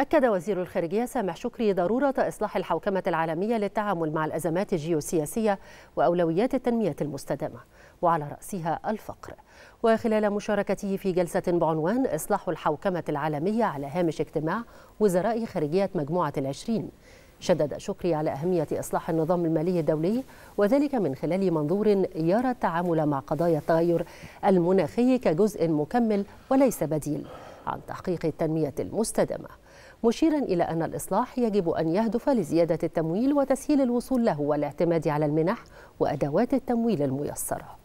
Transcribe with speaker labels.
Speaker 1: أكد وزير الخارجية سامح شكري ضرورة إصلاح الحوكمة العالمية للتعامل مع الأزمات الجيوسياسية وأولويات التنمية المستدامة وعلى رأسها الفقر وخلال مشاركته في جلسة بعنوان إصلاح الحوكمة العالمية على هامش اجتماع وزراء خارجية مجموعة العشرين شدد شكري على أهمية إصلاح النظام المالي الدولي وذلك من خلال منظور يرى التعامل مع قضايا التغير المناخي كجزء مكمل وليس بديل عن تحقيق التنمية المستدامة مشيرا إلى أن الإصلاح يجب أن يهدف لزيادة التمويل وتسهيل الوصول له والاعتماد على المنح وأدوات التمويل الميسره